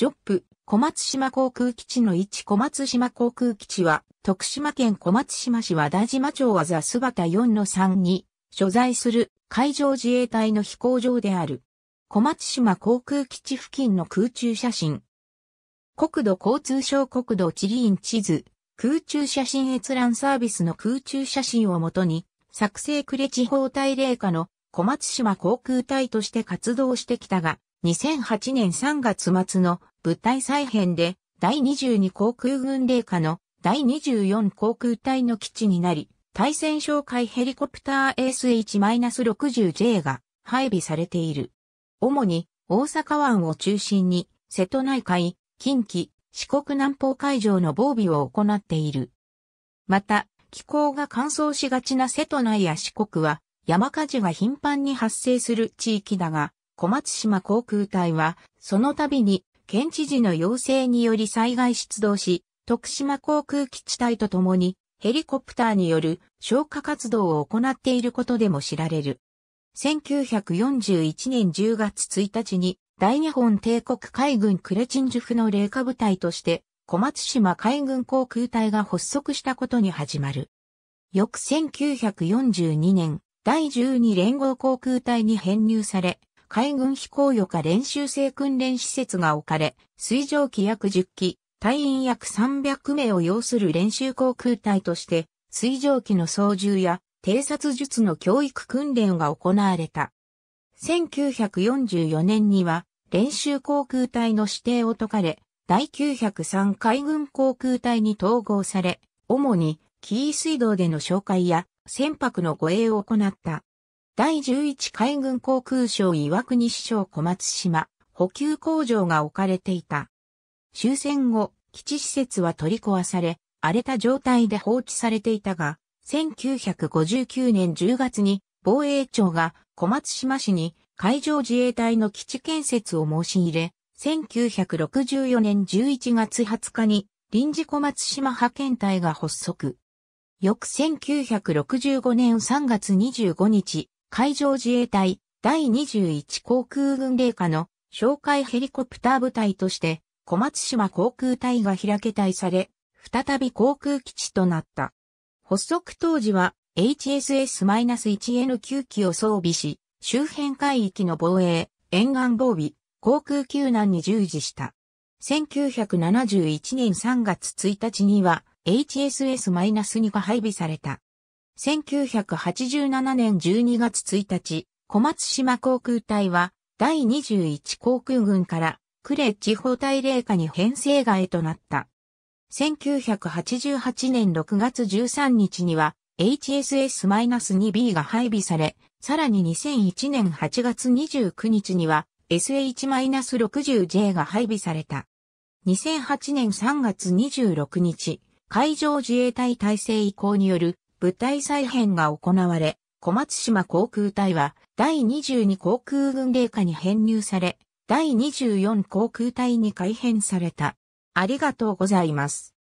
ジョップ、小松島航空基地の1小松島航空基地は、徳島県小松島市和田島町和座巣畑4の3に、所在する海上自衛隊の飛行場である。小松島航空基地付近の空中写真。国土交通省国土地理院地図、空中写真閲覧サービスの空中写真をもとに、作成呉地方大霊下の小松島航空隊として活動してきたが、2008年3月末の部隊再編で第22航空軍令下の第24航空隊の基地になり、対戦哨戒ヘリコプター ASH-60J が配備されている。主に大阪湾を中心に瀬戸内海、近畿、四国南方海上の防備を行っている。また、気候が乾燥しがちな瀬戸内や四国は山火事が頻繁に発生する地域だが、小松島航空隊は、その度に県知事の要請により災害出動し、徳島航空基地隊と共にヘリコプターによる消火活動を行っていることでも知られる。1941年10月1日に大日本帝国海軍クレチンジュフの霊下部隊として小松島海軍航空隊が発足したことに始まる。翌1942年、第12連合航空隊に編入され、海軍飛行予科練習生訓練施設が置かれ、水上機約10機、隊員約300名を要する練習航空隊として、水上機の操縦や偵察術の教育訓練が行われた。1944年には練習航空隊の指定を解かれ、第903海軍航空隊に統合され、主に紀伊水道での紹介や船舶の護衛を行った。第11海軍航空省岩国市省小松島、補給工場が置かれていた。終戦後、基地施設は取り壊され、荒れた状態で放置されていたが、1959年10月に防衛庁が小松島市に海上自衛隊の基地建設を申し入れ、1964年11月20日に臨時小松島派遣隊が発足。翌1965年3月25日、海上自衛隊第21航空軍令下の哨戒ヘリコプター部隊として小松島航空隊が開け隊され、再び航空基地となった。発足当時は HSS-1N 9機を装備し、周辺海域の防衛、沿岸防備、航空救難に従事した。1971年3月1日には HSS-2 が配備された。1987年12月1日、小松島航空隊は第21航空軍から呉地方隊霊下に編成外となった。1988年6月13日には HSS-2B が配備され、さらに2001年8月29日には SH-60J が配備された。2008年3月26日、海上自衛隊体制移行による部隊再編が行われ、小松島航空隊は第22航空軍令下に編入され、第24航空隊に改編された。ありがとうございます。